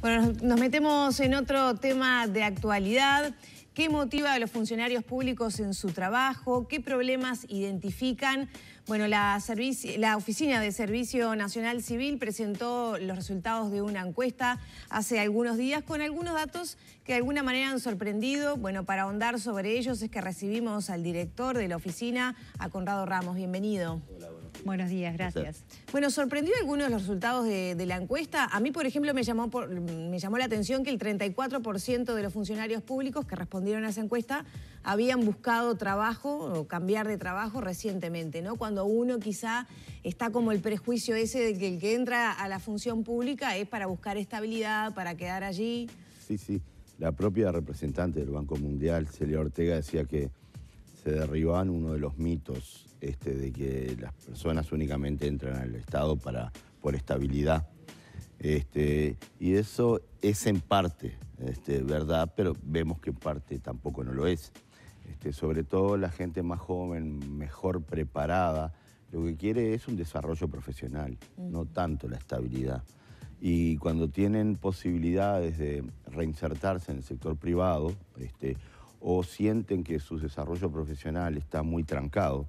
Bueno, nos metemos en otro tema de actualidad. ¿Qué motiva a los funcionarios públicos en su trabajo? ¿Qué problemas identifican? Bueno, la, la, Oficina de Servicio Nacional Civil presentó los resultados de una encuesta hace algunos días con algunos datos que de alguna manera han sorprendido. Bueno, para ahondar sobre ellos es que recibimos al director de la oficina, a Conrado Ramos. Bienvenido. Hola, Buenos días, gracias. Bueno, ¿sorprendió algunos de los resultados de, la encuesta? A mí, por ejemplo, me llamó, me llamó la atención que el 34% de los funcionarios públicos que respondieron a esa encuesta habían buscado trabajo o cambiar de trabajo recientemente, ¿no? Cuando uno quizá está como el prejuicio ese de que el que entra a la función pública es para buscar estabilidad, para quedar allí. Sí, sí. La propia representante del Banco Mundial, Celia Ortega, decía que se derriban uno de los mitos este, de que las personas únicamente entran al Estado para, por estabilidad. Este, y eso es en parte este, verdad, pero vemos que en parte tampoco no lo es. Este, sobre todo la gente más joven, mejor preparada, lo que quiere es un desarrollo profesional, no tanto la estabilidad. Y cuando tienen posibilidades de reinsertarse en el sector privado, o sienten que su desarrollo profesional está muy trancado,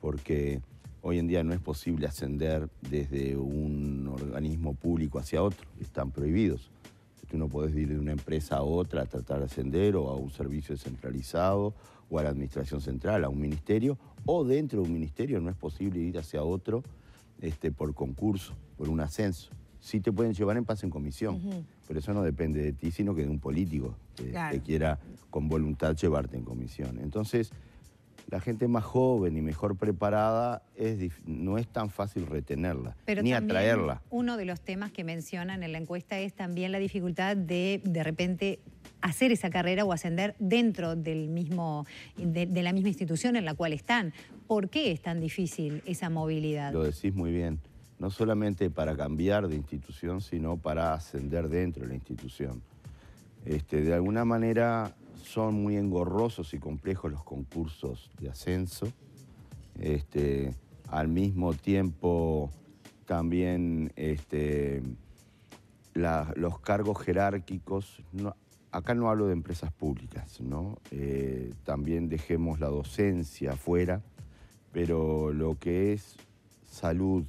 porque hoy en día no es posible ascender desde un organismo público hacia otro, están prohibidos. Tú no puedes ir de una empresa a otra a tratar de ascender o a un servicio descentralizado o a la administración central, a un ministerio, o dentro de un ministerio no es posible ir hacia otro este, por concurso, por un ascenso sí te pueden llevar en paz en comisión, pero eso no depende de ti, sino que de un político que, quiera con voluntad llevarte en comisión. Entonces, la gente más joven y mejor preparada es no es tan fácil retenerla ni atraerla. Uno de los temas que mencionan en la encuesta es también la dificultad de de repente hacer esa carrera o ascender dentro del mismo, de la misma institución en la cual están. ¿Por qué es tan difícil esa movilidad? Lo decís muy bien no solamente para cambiar de institución, sino para ascender dentro de la institución. Este, de alguna manera son muy engorrosos y complejos los concursos de ascenso. Este, al mismo tiempo, también este, los cargos jerárquicos, acá no hablo de empresas públicas, ¿no? Eh, también dejemos la docencia afuera, pero lo que es salud,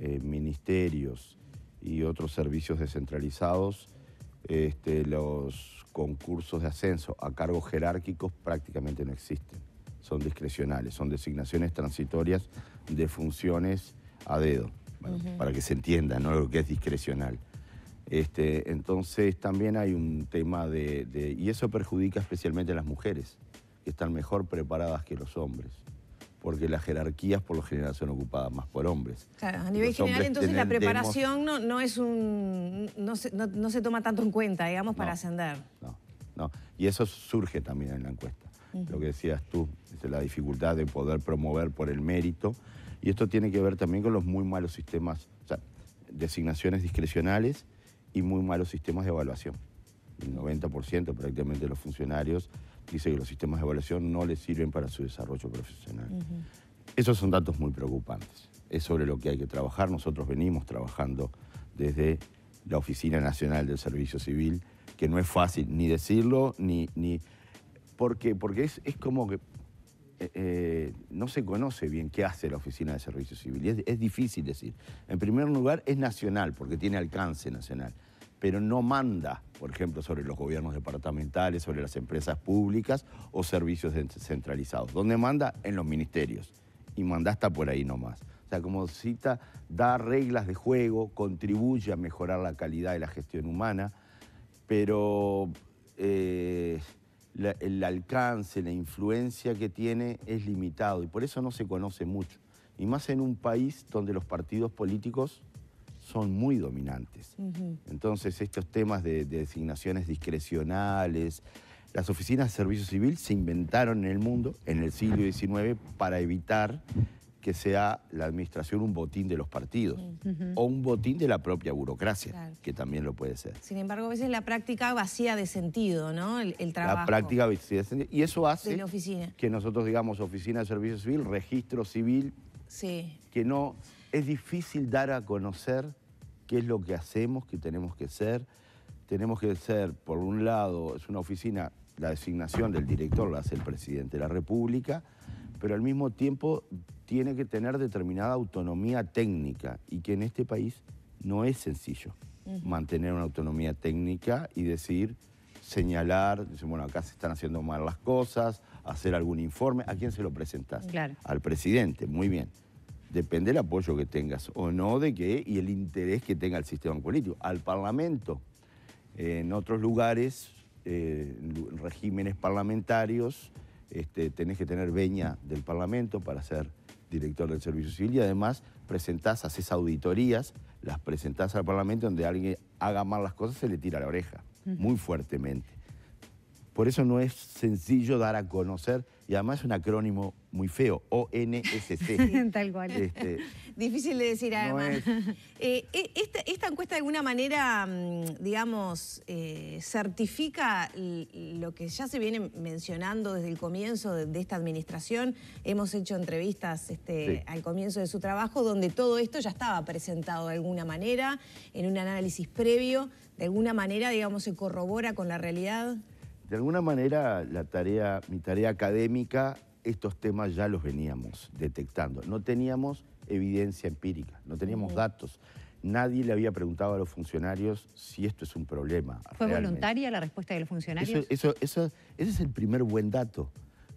eh, ministerios y otros servicios descentralizados, este, los concursos de ascenso a cargos jerárquicos prácticamente no existen. Son discrecionales, son designaciones transitorias de funciones a dedo, para que se entienda ¿no? lo que es discrecional. Este, entonces también hay un tema de, de, Y eso perjudica especialmente a las mujeres, que están mejor preparadas que los hombres porque las jerarquías por lo general son ocupadas más por hombres. Claro, a nivel general entonces la preparación no, es un no se, toma tanto en cuenta, digamos, para ascender. No, no. Y eso surge también en la encuesta. Lo que decías tú, la dificultad de poder promover por el mérito. Y esto tiene que ver también con los muy malos sistemas, o sea, designaciones discrecionales y muy malos sistemas de evaluación el 90% prácticamente de los funcionarios dice que los sistemas de evaluación no les sirven para su desarrollo profesional. Esos son datos muy preocupantes. Es sobre lo que hay que trabajar. Nosotros venimos trabajando desde la Oficina Nacional del Servicio Civil, que no es fácil ni decirlo, ni... ni... ¿Por Porque es, como que eh, eh, no se conoce bien qué hace la Oficina de Servicio Civil. es difícil decir. En primer lugar, es nacional, porque tiene alcance nacional pero no manda, por ejemplo, sobre los gobiernos departamentales, sobre las empresas públicas o servicios descentralizados. ¿Dónde manda? En los ministerios. Y manda hasta por ahí nomás. O sea, como cita, da reglas de juego, contribuye a mejorar la calidad de la gestión humana, pero eh, el alcance, la influencia que tiene es limitado y por eso no se conoce mucho. Y más en un país donde los partidos políticos son muy dominantes. Entonces, estos temas de, designaciones discrecionales, las oficinas de servicio civil se inventaron en el mundo en el siglo XIX para evitar que sea la administración un botín de los partidos o un botín de la propia burocracia, que también lo puede ser. Sin embargo, a veces la práctica vacía de sentido, ¿no? El, el trabajo. La práctica vacía de sentido. Y eso hace que nosotros digamos oficina de servicio civil, registro civil, sí. que no es difícil dar a conocer qué es lo que hacemos, qué tenemos que ser. Tenemos que ser, por un lado, es una oficina, la designación del director la hace el presidente de la República, pero al mismo tiempo tiene que tener determinada autonomía técnica y que en este país no es sencillo mantener una autonomía técnica y decir, señalar, bueno, acá se están haciendo mal las cosas, hacer algún informe, ¿a quién se lo presentas? Claro. Al presidente, muy bien depende del apoyo que tengas o no de qué y el interés que tenga el sistema político. Al Parlamento, en otros lugares, eh, regímenes parlamentarios, este, tenés que tener veña del Parlamento para ser director del Servicio Civil y además presentás, haces auditorías, las presentás al Parlamento donde alguien haga mal las cosas se le tira la oreja, muy fuertemente. Por eso no es sencillo dar a conocer, y además es un acrónimo muy feo, ONSC. Tal este, Difícil de decir además. Eh, eh, esta, encuesta de alguna manera, mm, digamos, eh, certifica lo que ya se viene mencionando desde el comienzo de, esta administración. Hemos hecho entrevistas este, al comienzo de su trabajo donde todo esto ya estaba presentado de alguna manera, en un análisis previo. De alguna manera, digamos, se corrobora con la realidad de alguna manera la tarea, mi tarea académica, estos temas ya los veníamos detectando. No teníamos evidencia empírica, no teníamos datos. Nadie le había preguntado a los funcionarios si esto es un problema. ¿Fue voluntaria la respuesta de los funcionarios? Eso, eso, eso, ese es el primer buen dato,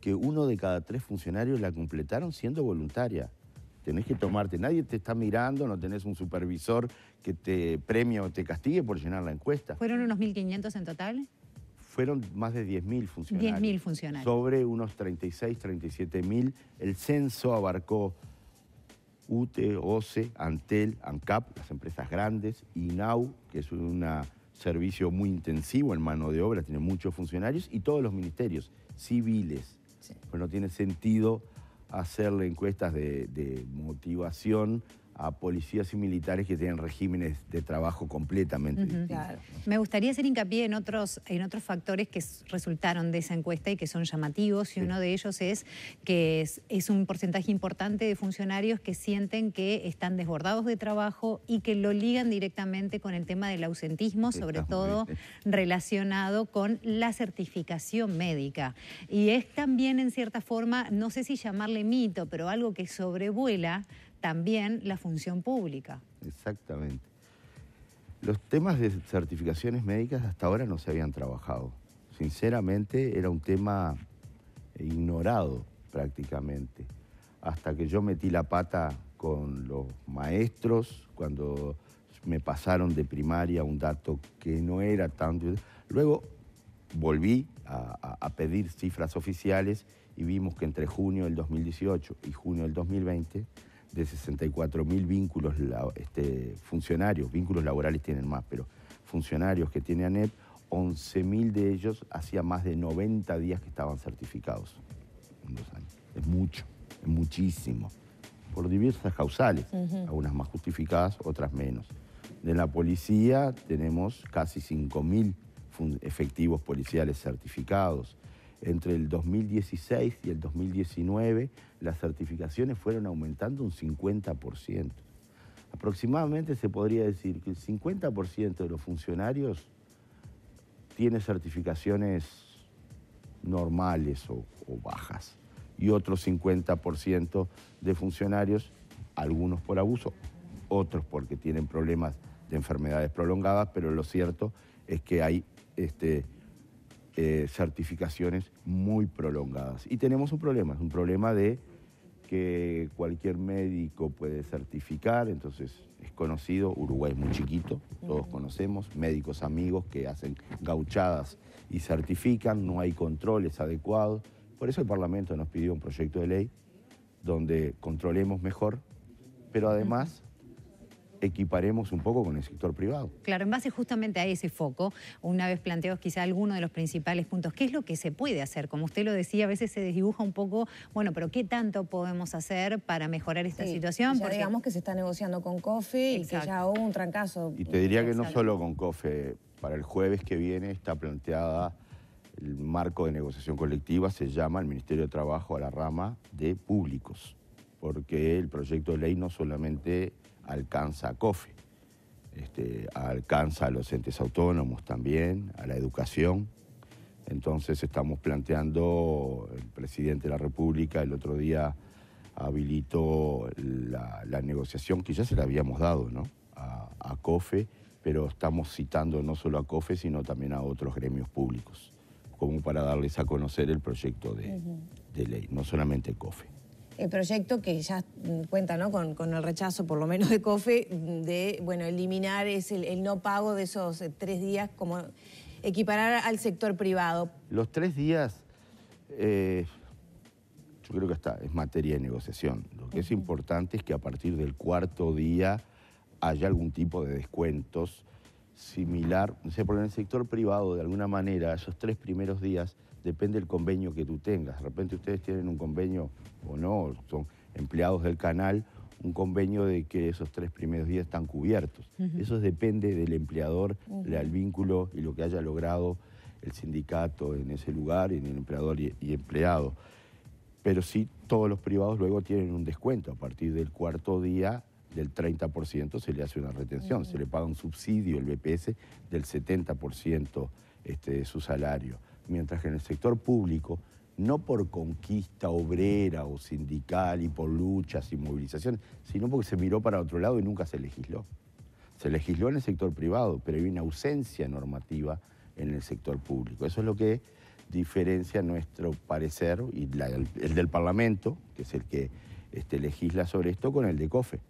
que uno de cada tres funcionarios la completaron siendo voluntaria. Tenés que tomarte, nadie te está mirando, no tenés un supervisor que te premie o te castigue por llenar la encuesta. ¿Fueron unos 1.500 en total? fueron más de 10.000 funcionarios. 10.000 funcionarios. Sobre unos 36, 37.000. El censo abarcó UTE, OCE, Antel, ANCAP, las empresas grandes, INAU, que es un servicio muy intensivo en mano de obra, tiene muchos funcionarios, y todos los ministerios civiles. Pues no tiene sentido hacerle encuestas de motivación a policías y militares que tienen regímenes de trabajo completamente distintos. Me gustaría hacer hincapié en otros, en otros factores que resultaron de esa encuesta y que son llamativos, y uno de ellos es que es, un porcentaje importante de funcionarios que sienten que están desbordados de trabajo y que lo ligan directamente con el tema del ausentismo, sobre todo relacionado con la certificación médica. Y es también, en cierta forma, no sé si llamarle mito, pero algo que sobrevuela también la función pública. Exactamente. Los temas de certificaciones médicas hasta ahora no se habían trabajado. Sinceramente era un tema ignorado prácticamente. Hasta que yo metí la pata con los maestros cuando me pasaron de primaria un dato que no era tanto. Luego volví a, pedir cifras oficiales y vimos que entre junio del 2018 y junio del 2020 de 64.000 vínculos este, funcionarios, vínculos laborales tienen más, pero funcionarios que tiene ANEP, 11.000 de ellos hacía más de 90 días que estaban certificados en dos años. Es mucho, es muchísimo, por diversas causales, algunas más justificadas, otras menos. De la policía tenemos casi 5.000 efectivos policiales certificados. Entre el 2016 y el 2019, las certificaciones fueron aumentando un 50%. Aproximadamente se podría decir que el 50% de los funcionarios tiene certificaciones normales o, bajas y otro 50% de funcionarios, algunos por abuso, otros porque tienen problemas de enfermedades prolongadas, pero lo cierto es que hay este, eh, certificaciones muy prolongadas. Y tenemos un problema, es un problema de que cualquier médico puede certificar, entonces es conocido, Uruguay es muy chiquito, todos conocemos, médicos amigos que hacen gauchadas y certifican, no hay controles adecuados, por eso el Parlamento nos pidió un proyecto de ley donde controlemos mejor, pero además equiparemos un poco con el sector privado. Claro, en base justamente a ese foco, una vez planteados quizá algunos de los principales puntos, ¿qué es lo que se puede hacer? Como usted lo decía, a veces se desdibuja un poco, bueno, pero ¿qué tanto podemos hacer para mejorar esta situación? Porque... digamos que se está negociando con COFE y que ya hubo un trancazo. Y te diría que no solo con COFE, para el jueves que viene está planteada el marco de negociación colectiva, se llama el Ministerio de Trabajo a la rama de públicos porque el proyecto de ley no solamente alcanza a COFE, este, alcanza a los entes autónomos también, a la educación. Entonces estamos planteando, el presidente de la República el otro día habilitó la, negociación que ya se la habíamos dado ¿no? a, COFE, pero estamos citando no solo a COFE, sino también a otros gremios públicos, como para darles a conocer el proyecto de ley, no solamente COFE el proyecto que ya mm, cuenta con, el rechazo, por lo menos de COFE, de bueno, eliminar es el, no pago de esos eh, tres días, como equiparar al sector privado. Los tres días, eh, yo creo que está, es materia de negociación. Lo que es importante es que a partir del cuarto día haya algún tipo de descuentos similar, no en el sector privado, de alguna manera, esos tres primeros días, depende del convenio que tú tengas. De repente ustedes tienen un convenio o no, son empleados del canal, un convenio de que esos tres primeros días están cubiertos. Eso depende del empleador, del el vínculo y lo que haya logrado el sindicato en ese lugar, en el empleador y, y, empleado. Pero sí, todos los privados luego tienen un descuento. A partir del cuarto día del 30% se le hace una retención, se le paga un subsidio, el BPS, del 70% este, de su salario. Mientras que en el sector público, no por conquista obrera o sindical y por luchas y movilizaciones, sino porque se miró para otro lado y nunca se legisló. Se legisló en el sector privado, pero hay una ausencia normativa en el sector público. Eso es lo que diferencia nuestro parecer y el, del Parlamento, que es el que este, legisla sobre esto, con el de COFE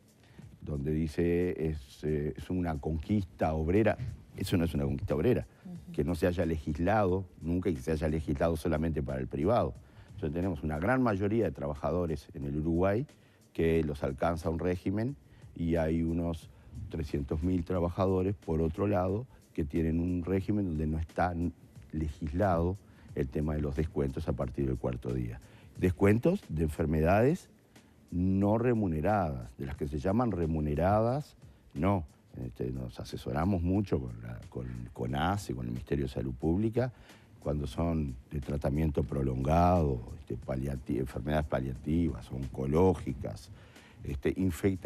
donde dice es, eh, es, una conquista obrera. Eso no es una conquista obrera, que no se haya legislado nunca y que se haya legislado solamente para el privado. Entonces tenemos una gran mayoría de trabajadores en el Uruguay que los alcanza un régimen y hay unos 300.000 trabajadores, por otro lado, que tienen un régimen donde no está legislado el tema de los descuentos a partir del cuarto día. Descuentos de enfermedades no remuneradas, de las que se llaman remuneradas, no. Este, nos asesoramos mucho con, la, con, con con el Ministerio de Salud Pública, cuando son de tratamiento prolongado, este, enfermedades paliativas, oncológicas, este,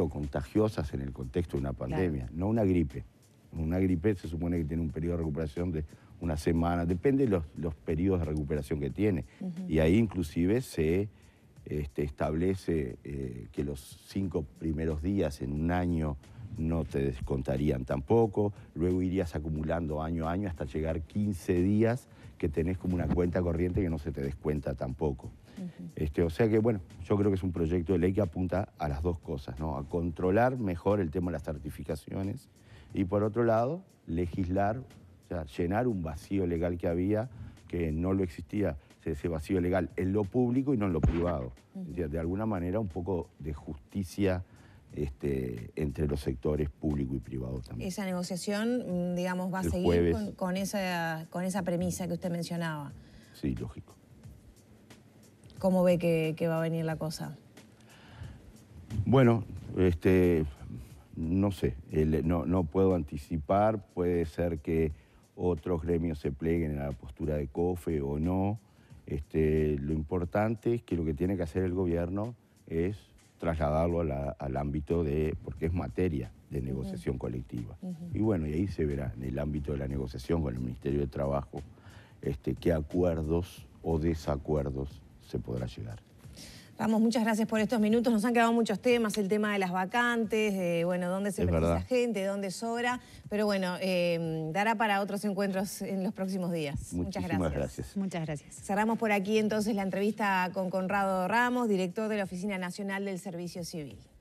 contagiosas en el contexto de una pandemia, no una gripe. Una gripe se supone que tiene un periodo de recuperación de una semana, depende de los, periodos de recuperación que tiene. Y ahí inclusive se este, establece eh, que los cinco primeros días en un año no te descontarían tampoco, luego irías acumulando año a año hasta llegar 15 días que tenés como una cuenta corriente que no se te descuenta tampoco. Este, o sea que, bueno, yo creo que es un proyecto de ley que apunta a las dos cosas, ¿no? A controlar mejor el tema de las certificaciones y, por otro lado, legislar, o sea, llenar un vacío legal que había, que no lo existía ese vacío legal en lo público y no en lo privado. de alguna manera un poco de justicia este, entre los sectores público y privado también. Esa negociación, mm, digamos, va a seguir con, esa, con esa premisa que usted mencionaba. Sí, lógico. ¿Cómo ve que, va a venir la cosa? Bueno, este, no sé, no, no, puedo anticipar, puede ser que otros gremios se pleguen a la postura de COFE o no. Este, lo importante es que lo que tiene que hacer el gobierno es trasladarlo al ámbito de, porque es materia de negociación colectiva. Y bueno, y ahí se verá en el ámbito de la negociación con el Ministerio de Trabajo este, qué acuerdos o desacuerdos se podrá llegar. Ramos, muchas gracias por estos minutos. Nos han quedado muchos temas, el tema de las vacantes, de bueno, dónde se esa gente, dónde sobra, pero bueno, em, dará para otros encuentros en los próximos días. muchas gracias. gracias. Muchas gracias. Cerramos por aquí entonces la entrevista con Conrado Ramos, director de la Oficina Nacional del Servicio Civil.